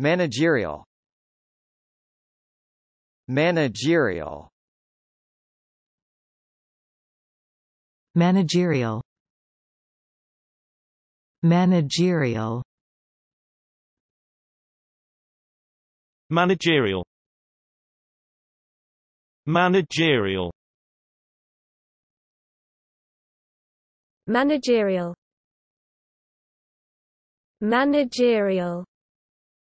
Managerial Managerial Managerial Managerial Managerial Managerial Managerial Managerial